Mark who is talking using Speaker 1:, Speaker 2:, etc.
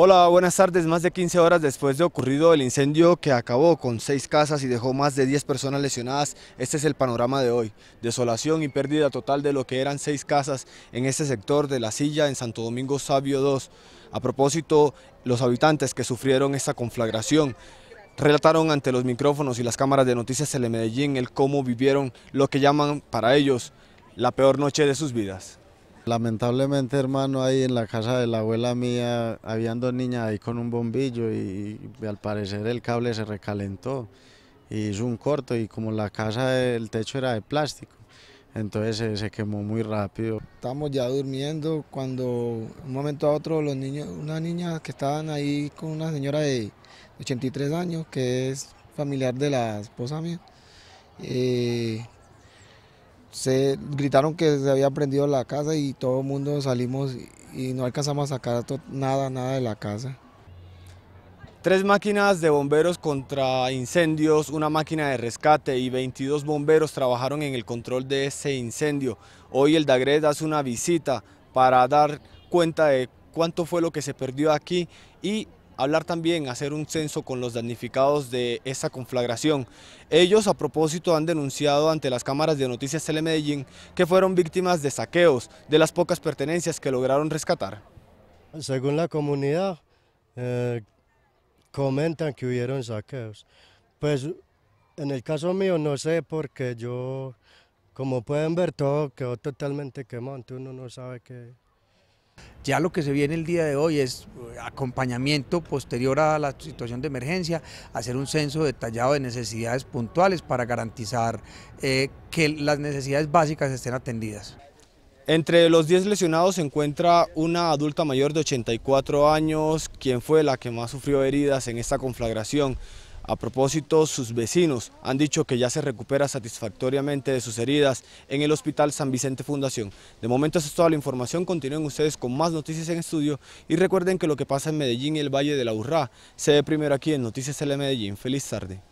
Speaker 1: Hola, buenas tardes. Más de 15 horas después de ocurrido el incendio que acabó con seis casas y dejó más de 10 personas lesionadas, este es el panorama de hoy. Desolación y pérdida total de lo que eran seis casas en este sector de La Silla, en Santo Domingo Sabio 2. A propósito, los habitantes que sufrieron esta conflagración relataron ante los micrófonos y las cámaras de noticias Medellín el cómo vivieron lo que llaman para ellos la peor noche de sus vidas. Lamentablemente,
Speaker 2: hermano, ahí en la casa de la abuela mía habían dos niñas ahí con un bombillo y, al parecer el cable se recalentó y hizo un corto y como la casa, el techo era de plástico, entonces se, quemó muy rápido. Estamos ya durmiendo
Speaker 3: cuando un momento a otro los niños, una niña que estaban ahí con una señora de 83 años que es familiar de la esposa mía, eh, se gritaron que se había prendido la casa y todo el mundo salimos y no alcanzamos a sacar nada, nada de la casa. Tres
Speaker 1: máquinas de bomberos contra incendios, una máquina de rescate y 22 bomberos trabajaron en el control de ese incendio. Hoy el Dagred hace una visita para dar cuenta de cuánto fue lo que se perdió aquí y hablar también, hacer un censo con los damnificados de esa conflagración. Ellos a propósito han denunciado ante las cámaras de Noticias Medellín que fueron víctimas de saqueos de las pocas pertenencias
Speaker 4: que lograron rescatar. Según la comunidad, eh, comentan que hubieron saqueos. Pues en el caso mío no sé porque yo, como pueden ver, todo quedó totalmente quemado, uno no sabe qué,
Speaker 5: ya lo que se viene el día de hoy es eh, acompañamiento posterior a la situación de emergencia, hacer un censo detallado de necesidades puntuales para garantizar eh, que las necesidades básicas estén atendidas. Entre los 10 lesionados se
Speaker 1: encuentra una adulta mayor de 84 años, quien fue la que más sufrió heridas en esta conflagración. A propósito, sus vecinos han dicho que ya se recupera satisfactoriamente de sus heridas en el Hospital San Vicente Fundación. De momento esa es toda la información, continúen ustedes con más noticias en estudio y recuerden que lo que pasa en Medellín y el Valle de la Urrá se ve primero aquí en Noticias L Medellín. Feliz tarde.